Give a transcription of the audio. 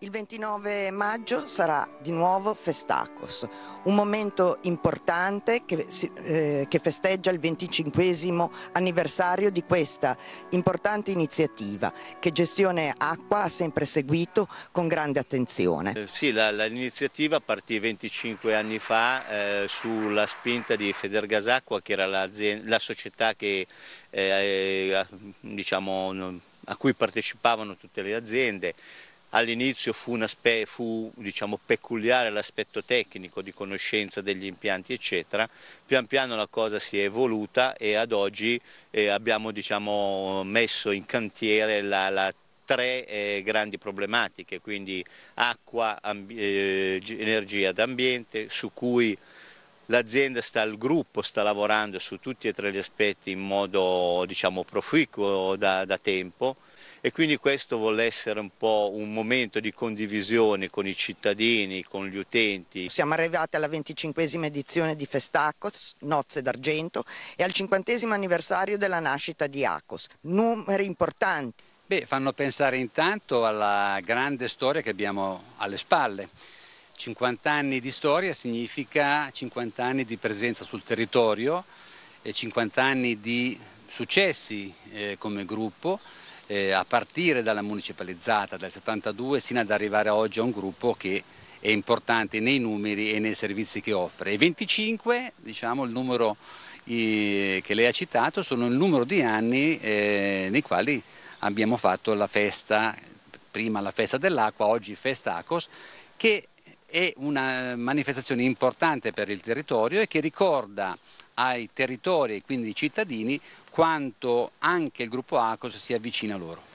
Il 29 maggio sarà di nuovo Festacos, un momento importante che, eh, che festeggia il 25 anniversario di questa importante iniziativa che Gestione Acqua ha sempre seguito con grande attenzione. Eh, sì, l'iniziativa partì 25 anni fa eh, sulla spinta di Federgasacqua che era la società che eh, eh, diciamo, a cui partecipavano tutte le aziende All'inizio fu, spe, fu diciamo, peculiare l'aspetto tecnico di conoscenza degli impianti eccetera, pian piano la cosa si è evoluta e ad oggi eh, abbiamo diciamo, messo in cantiere la, la tre eh, grandi problematiche, quindi acqua, eh, energia d'ambiente, su cui L'azienda sta, il gruppo sta lavorando su tutti e tre gli aspetti in modo diciamo, proficuo da, da tempo e quindi questo vuole essere un po' un momento di condivisione con i cittadini, con gli utenti. Siamo arrivati alla 25esima edizione di Festacos, Nozze d'Argento e al 50 anniversario della nascita di Acos, numeri importanti. Beh, fanno pensare intanto alla grande storia che abbiamo alle spalle 50 anni di storia significa 50 anni di presenza sul territorio, 50 anni di successi eh, come gruppo, eh, a partire dalla municipalizzata dal 72 sino ad arrivare oggi a un gruppo che è importante nei numeri e nei servizi che offre. E 25, diciamo il numero che lei ha citato, sono il numero di anni eh, nei quali abbiamo fatto la festa, prima la festa dell'acqua, oggi Festacos, che è una manifestazione importante per il territorio e che ricorda ai territori e quindi ai cittadini quanto anche il gruppo ACOS si avvicina a loro.